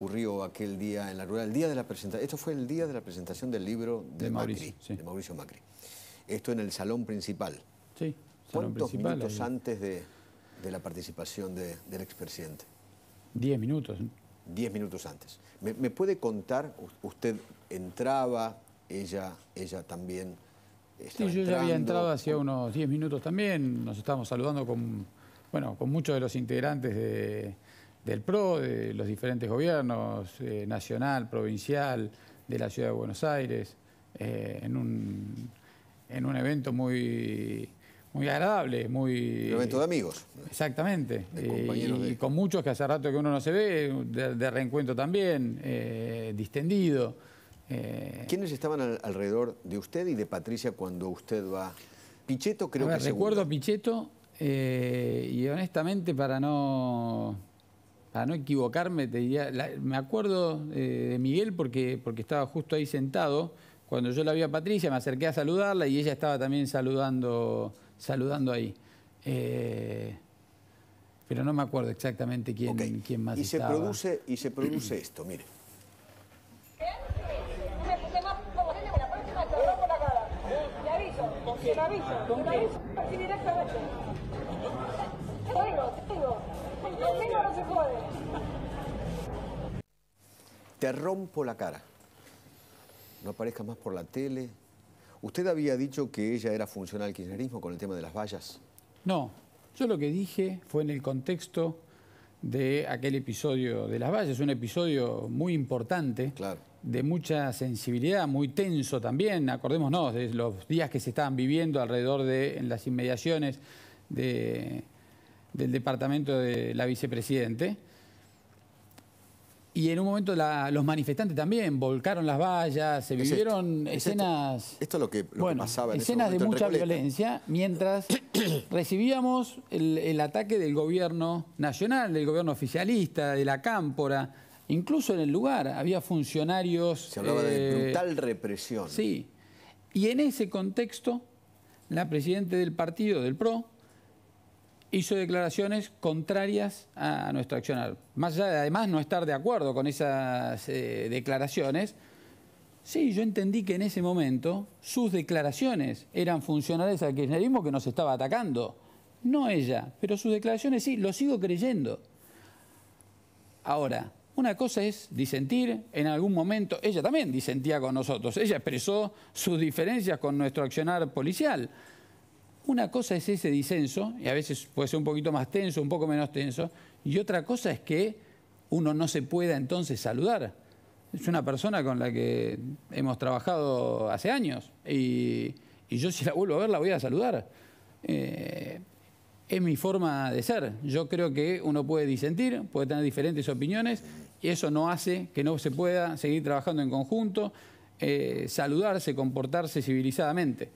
ocurrió aquel día en la rueda, el día de la presentación, esto fue el día de la presentación del libro de, Mauricio, de Mauricio Macri. Esto en el salón principal. Sí, ¿Cuántos minutos antes de, la participación del expresidente? Diez minutos. Diez minutos antes. ¿Me, puede contar? Usted entraba, ella, ella también. Estaba sí, yo ya había entrado hacía unos diez minutos también. Nos estábamos saludando con, bueno, con muchos de los integrantes de del PRO, de los diferentes gobiernos, eh, nacional, provincial, de la Ciudad de Buenos Aires, eh, en, un, en un evento muy, muy agradable, muy... Un evento de amigos. Exactamente. Eh, y, con muchos que hace rato que uno no se ve, de, reencuentro también, distendido. ¿Quiénes estaban alrededor de usted y de Patricia cuando usted va? Pichetto creo a ver, Recuerdo a Pichetto y honestamente para no para no equivocarme, te me acuerdo de Miguel porque, porque estaba justo ahí sentado. Cuando yo la vi a Patricia, me acerqué a saludarla y ella estaba también saludando, saludando ahí. pero no me acuerdo exactamente quién, quién más y estaba. Se produce, y se produce esto, mire. ¿Qué? te rompo la cara. No aparezca más por la tele. Usted había dicho que ella era funcional al kirchnerismo con el tema de las vallas. No, yo lo que dije fue en el contexto de aquel episodio de las vallas, un episodio muy importante, de mucha sensibilidad, muy tenso también, acordémonos de los días que se estaban viviendo alrededor de en las inmediaciones del departamento de la vicepresidente. Y en un momento los manifestantes también volcaron las vallas, se vivieron escenas... Esto? es lo que, Escenas de mucha violencia mientras recibíamos el, ataque del gobierno nacional, del gobierno oficialista, de la cámpora. Incluso en el lugar había funcionarios... Se hablaba de eh, brutal represión. Sí. Y en ese contexto, la presidenta del partido, del PRO, hizo declaraciones contrarias a nuestro accionar. Más allá de además no estar de acuerdo con esas eh, declaraciones, sí, yo entendí que en ese momento sus declaraciones eran funcionales al kirchnerismo que nos estaba atacando. No ella, pero sus declaraciones sí, lo sigo creyendo. Ahora, una cosa es disentir, en algún momento ella también disentía con nosotros, ella expresó sus diferencias con nuestro accionar policial una cosa es ese disenso, y a veces puede ser un poquito más tenso, un poco menos tenso, y otra cosa es que uno no se pueda entonces saludar. Es una persona con la que hemos trabajado hace años y, yo si la vuelvo a ver la voy a saludar. Eh, es mi forma de ser. Yo creo que uno puede disentir, puede tener diferentes opiniones y eso no hace que no se pueda seguir trabajando en conjunto, eh, saludarse, comportarse civilizadamente.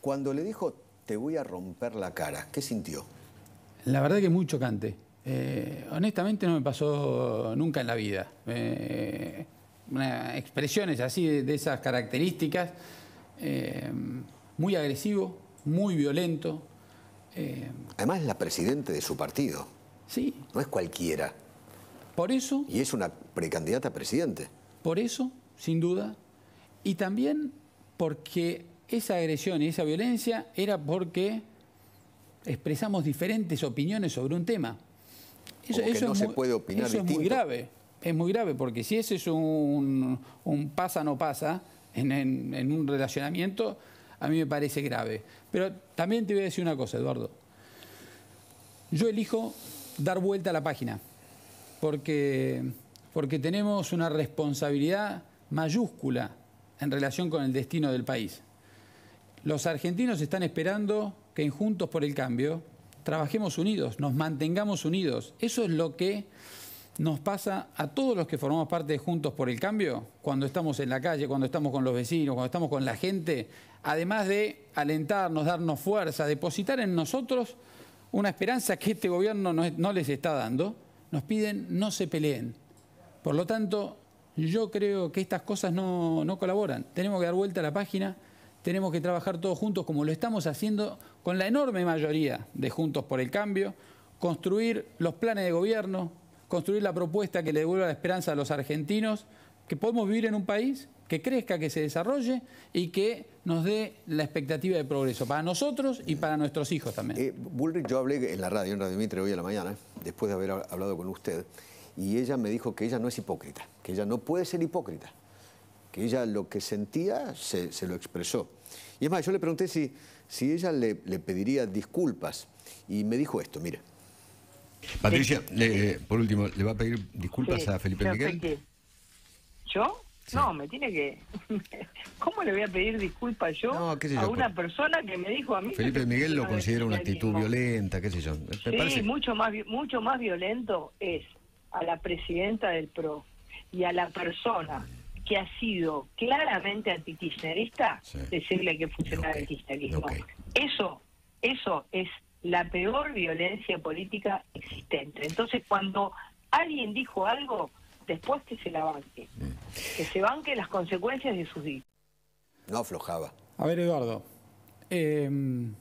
Cuando le dijo te voy a romper la cara. ¿Qué sintió? La verdad que muy chocante. Eh, honestamente no me pasó nunca en la vida. Eh, expresiones así de, esas características, eh, muy agresivo, muy violento. Además es la presidente de su partido. Sí. No es cualquiera. Por eso... Y es una precandidata a presidente. Por eso, sin duda. Y también porque esa agresión y esa violencia era porque expresamos diferentes opiniones sobre un tema. Eso, no es se muy, puede opinar es muy grave. Es muy grave porque si ese es un, pasa no pasa en, un relacionamiento, a mí me parece grave. Pero también te voy a decir una cosa, Eduardo. Yo elijo dar vuelta a la página porque, porque tenemos una responsabilidad mayúscula en relación con el destino del país. Los argentinos están esperando que en Juntos por el Cambio trabajemos unidos, nos mantengamos unidos. Eso es lo que nos pasa a todos los que formamos parte de Juntos por el Cambio, cuando estamos en la calle, cuando estamos con los vecinos, cuando estamos con la gente, además de alentarnos, darnos fuerza, depositar en nosotros una esperanza que este gobierno no, les está dando, nos piden no se peleen. Por lo tanto, yo creo que estas cosas no colaboran. Tenemos que dar vuelta a la página tenemos que trabajar todos juntos como lo estamos haciendo con la enorme mayoría de Juntos por el Cambio, construir los planes de gobierno, construir la propuesta que le devuelva la esperanza a los argentinos, que podamos vivir en un país que crezca, que se desarrolle y que nos dé la expectativa de progreso para nosotros y para nuestros hijos también. Eh, Bullrich, yo hablé en la radio, en Radio Mitre, hoy a la mañana, después de haber hablado con usted, y ella me dijo que ella no es hipócrita, que ella no puede ser hipócrita que ella lo que sentía se, se, lo expresó. Y es más, yo le pregunté si, si ella le, pediría disculpas y me dijo esto, mire. Patricia, eh, por último, ¿le va a pedir disculpas a Felipe Miguel? ¿Yo? No, me tiene que... ¿Cómo le voy a pedir disculpas yo, a una persona que me dijo a mí... Felipe Miguel lo considera una actitud violenta, qué sé yo. sí, mucho, más, mucho más violento es a la presidenta del PRO y a la persona que ha sido claramente antikirchnerista, decirle que funciona el kirchnerismo. Eso, eso es la peor violencia política existente. Entonces, cuando alguien dijo algo, después que se la banque, que se banque las consecuencias de sus dichos. No aflojaba. A ver, Eduardo, em,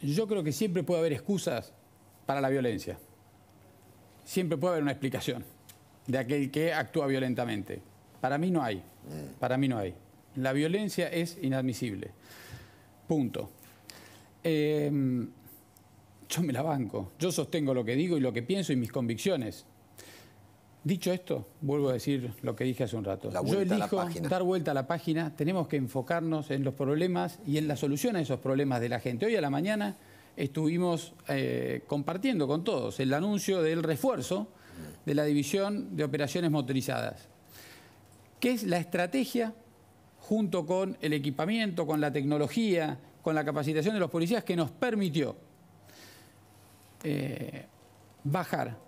yo creo que siempre puede haber excusas para la violencia. Siempre puede haber una explicación de aquel que actúa violentamente. Para mí no hay. Mm. Para mí no hay. La violencia es inadmisible. Punto. Em, yo me la banco. Yo sostengo lo que digo y lo que pienso y mis convicciones. Dicho esto, vuelvo a decir lo que dije hace un rato. Yo elijo dar vuelta a la página. Tenemos que enfocarnos en los problemas y en la solución a esos problemas de la gente. Hoy a la mañana estuvimos eh, compartiendo con todos el anuncio del refuerzo de la División de Operaciones Motorizadas, que es la estrategia junto con el equipamiento, con la tecnología, con la capacitación de los policías que nos permitió eh, bajar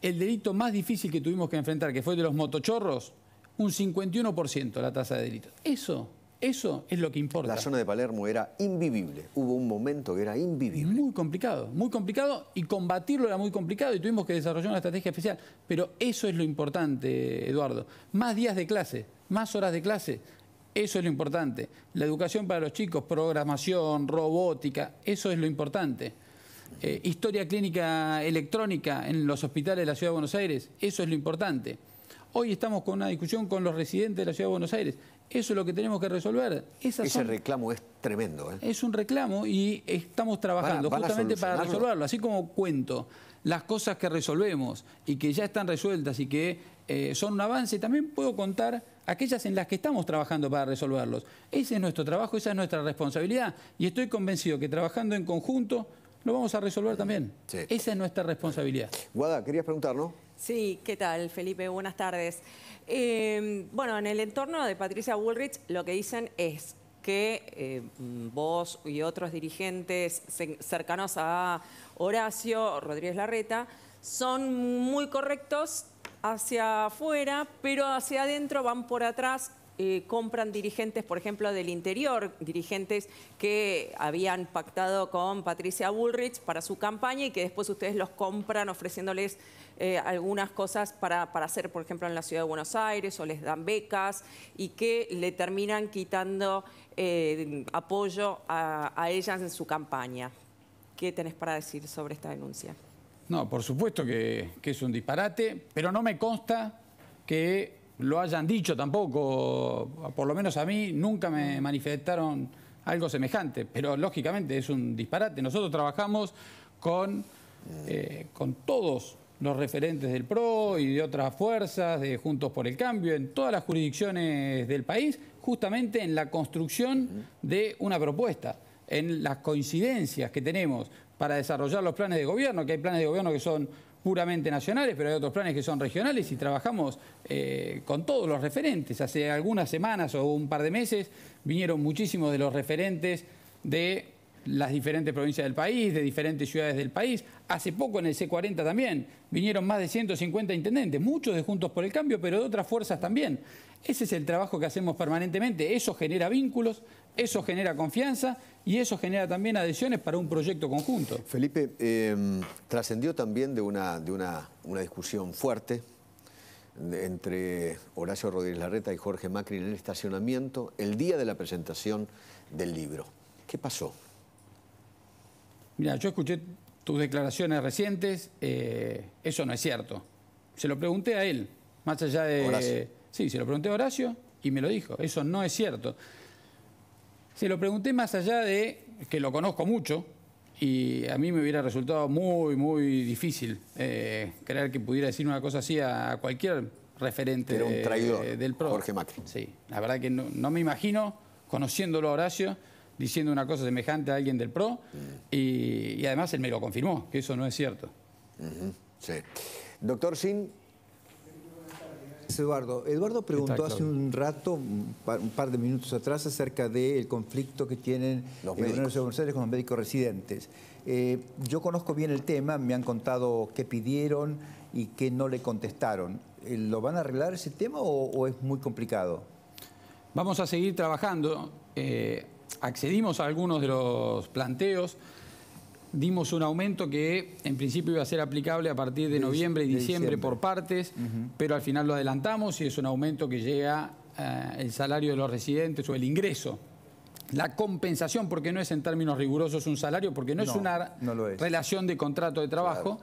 el delito más difícil que tuvimos que enfrentar, que fue de los motochorros, un 51% la tasa de delitos. Eso eso es lo que importa. La zona de Palermo era invivible. Hubo un momento que era invivible. Muy complicado, muy complicado y combatirlo era muy complicado y tuvimos que desarrollar una estrategia especial. Pero eso es lo importante, Eduardo. Más días de clase, más horas de clase. Eso es lo importante. La educación para los chicos, programación, robótica, eso es lo importante. Eh, historia clínica electrónica en los hospitales de la Ciudad de Buenos Aires, eso es lo importante. Hoy estamos con una discusión con los residentes de la Ciudad de Buenos Aires. Eso es lo que tenemos que resolver. Ese reclamo es tremendo. ¿eh? Es un reclamo y estamos trabajando justamente para resolverlo. Así como cuento las cosas que resolvemos y que ya están resueltas y que eh, son un avance, también puedo contar aquellas en las que estamos trabajando para resolverlos. Ese es nuestro trabajo, esa es nuestra responsabilidad y estoy convencido que trabajando en conjunto lo vamos a resolver también. Esa es nuestra responsabilidad. Guada, querías preguntarlo? Sí, ¿qué tal, Felipe? Buenas tardes. Em, bueno, en el entorno de Patricia Bullrich lo que dicen es que em, vos y otros dirigentes cercanos a Horacio Rodríguez Larreta son muy correctos hacia afuera, pero hacia adentro van por atrás eh, compran dirigentes, por ejemplo, del interior, dirigentes que habían pactado con Patricia Bullrich para su campaña y que después ustedes los compran ofreciéndoles eh, algunas cosas para, hacer, por ejemplo, en la ciudad de Buenos Aires o les dan becas y que le terminan quitando eh, apoyo a, ellas en su campaña. ¿Qué tenés para decir sobre esta denuncia? No, por supuesto que, es un disparate, pero no me consta que lo hayan dicho tampoco, por lo menos a mí nunca me manifestaron algo semejante, pero lógicamente es un disparate. Nosotros trabajamos con, eh, con todos los referentes del PRO y de otras fuerzas, de Juntos por el Cambio, en todas las jurisdicciones del país, justamente en la construcción de una propuesta, en las coincidencias que tenemos para desarrollar los planes de gobierno, que hay planes de gobierno que son puramente nacionales, pero hay otros planes que son regionales y trabajamos eh, con todos los referentes. Hace algunas semanas o un par de meses vinieron muchísimos de los referentes de las diferentes provincias del país, de diferentes ciudades del país. Hace poco en el C40 también vinieron más de 150 intendentes, muchos de Juntos por el Cambio, pero de otras fuerzas también. Ese es el trabajo que hacemos permanentemente. Eso genera vínculos, eso genera confianza y eso genera también adhesiones para un proyecto conjunto. Felipe, em, trascendió también de una discusión fuerte entre Horacio Rodríguez Larreta y Jorge Macri en el estacionamiento el día de la presentación del libro. ¿Qué pasó? Mira, yo escuché tus declaraciones recientes, eh, eso no es cierto. Se lo pregunté a él, más allá de... Sí, se lo pregunté a Horacio y me lo dijo, eso no es cierto. Se lo pregunté más allá de que lo conozco mucho y a mí me hubiera resultado muy, muy difícil eh, creer que pudiera decir una cosa así a cualquier referente Era un traidor, del PRO. Jorge Macri. Sí, la verdad que no, no me imagino, conociéndolo a Horacio, diciendo una cosa semejante a alguien del PRO y, además él me lo confirmó, que eso no es cierto. Sí. Doctor Sin. Eduardo, Eduardo preguntó hace un rato, un par, de minutos atrás, acerca del conflicto que tienen los médicos con los médicos residentes. Eh, yo conozco bien el tema, me han contado qué pidieron y qué no le contestaron. Eh, ¿Lo van a arreglar ese tema o, es muy complicado? Vamos a seguir trabajando. Eh, accedimos a algunos de los planteos, dimos un aumento que en principio iba a ser aplicable a partir de noviembre y diciembre, por partes, pero al final lo adelantamos y es un aumento que llega eh, el salario de los residentes o el ingreso. La compensación, porque no es en términos rigurosos un salario, porque no, es una relación de contrato de trabajo,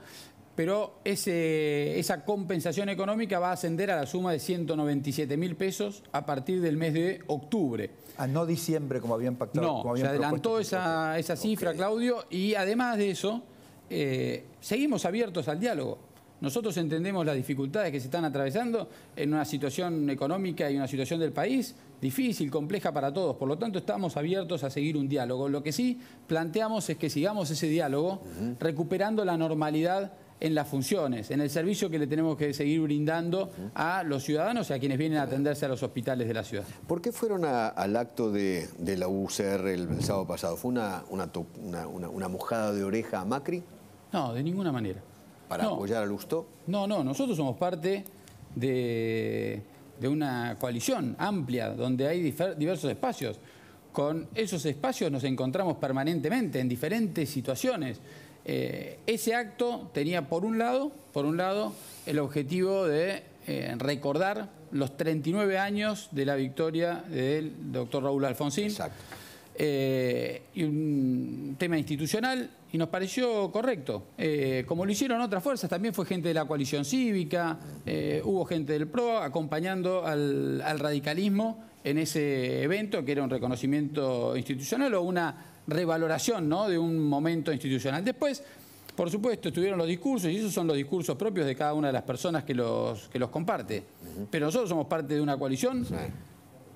pero esa compensación económica va a ascender a la suma de 197 mil pesos a partir del mes de octubre. A ah, no diciembre, como habían pactado. No, se adelantó esa, cifra, Claudio, y además de eso, eh, seguimos abiertos al diálogo. Nosotros entendemos las dificultades que se están atravesando en una situación económica y una situación del país difícil, compleja para todos. Por lo tanto, estamos abiertos a seguir un diálogo. Lo que sí planteamos es que sigamos ese diálogo recuperando la normalidad en las funciones, en el servicio que le tenemos que seguir brindando a los ciudadanos y a quienes vienen a atenderse a los hospitales de la ciudad. ¿Por qué fueron al acto de, la UCR el, sábado pasado? ¿Fue una una, mojada de oreja a Macri? No, de ninguna manera. ¿Para apoyar al lusto. No, no, nosotros somos parte de, una coalición amplia donde hay diversos espacios. Con esos espacios nos encontramos permanentemente en diferentes situaciones. Eh, ese acto tenía por un lado, por un lado, el objetivo de eh, recordar los 39 años de la victoria del doctor Raúl Alfonsín. Eh, y un tema institucional y nos pareció correcto. como lo hicieron otras fuerzas, también fue gente de la coalición cívica, hubo gente del PRO acompañando al radicalismo en ese evento, que era un reconocimiento institucional o una revaloración de un momento institucional. Después, por supuesto, estuvieron los discursos y esos son los discursos propios de cada una de las personas que los, que los comparte. Pero nosotros somos parte de una coalición,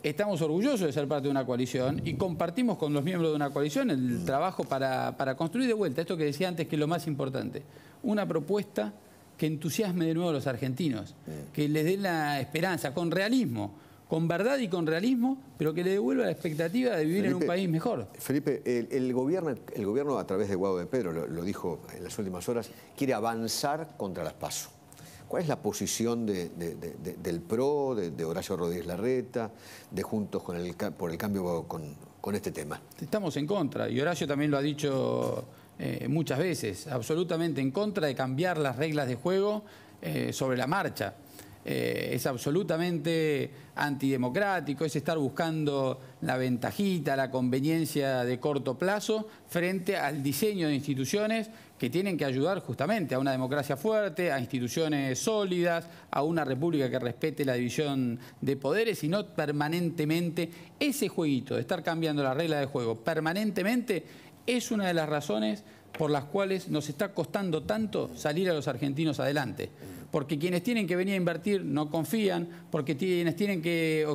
estamos orgullosos de ser parte de una coalición y compartimos con los miembros de una coalición el mm. trabajo para, construir de vuelta esto que decía antes, que es lo más importante, una propuesta que entusiasme de nuevo a los argentinos, que les dé la esperanza, con realismo con verdad y con realismo, pero que le devuelva la expectativa de vivir en un país mejor. Felipe, el, gobierno, el gobierno a través de Guado de Pedro, lo, dijo en las últimas horas, quiere avanzar contra las PASO. ¿Cuál es la posición del PRO, de, Horacio Rodríguez Larreta, de Juntos por el Cambio con, este tema? Estamos en contra, y Horacio también lo ha dicho eh, muchas veces, absolutamente en contra de cambiar las reglas de juego eh, sobre la marcha. Eh, es absolutamente antidemocrático, es estar buscando la ventajita, la conveniencia de corto plazo frente al diseño de instituciones que tienen que ayudar justamente a una democracia fuerte, a instituciones sólidas, a una república que respete la división de poderes y no permanentemente ese jueguito de estar cambiando la regla de juego permanentemente es una de las razones por las cuales nos está costando tanto salir a los argentinos adelante. Porque quienes tienen que venir a invertir no confían, porque quienes tienen que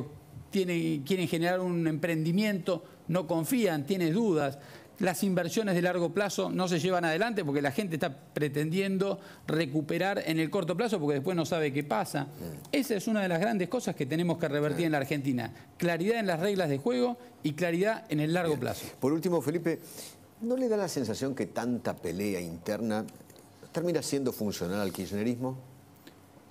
quieren generar un emprendimiento no confían, tienen dudas. Las inversiones de largo plazo no se llevan adelante porque la gente está pretendiendo recuperar en el corto plazo porque después no sabe qué pasa. Esa es una de las grandes cosas que tenemos que revertir en la Argentina. Claridad en las reglas de juego y claridad en el largo plazo. Por último, Felipe, ¿No le da la sensación que tanta pelea interna termina siendo funcional al kirchnerismo?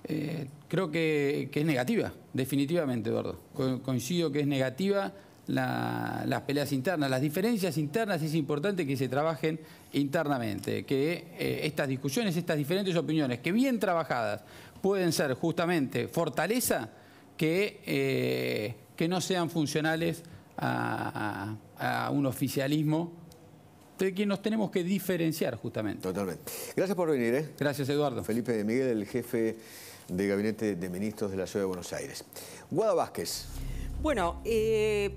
Eh, creo que, es negativa, definitivamente, Eduardo. coincido que es negativa las peleas internas. Las diferencias internas es importante que se trabajen internamente, que eh, estas discusiones, estas diferentes opiniones, que bien trabajadas, pueden ser justamente fortaleza que, eh, que no sean funcionales a un oficialismo de quien nos tenemos que diferenciar justamente. Totalmente. Gracias por venir. ¿eh? Gracias, Eduardo. Felipe de Miguel, el jefe de Gabinete de Ministros de la Ciudad de Buenos Aires. Guada Vázquez. Bueno, eh,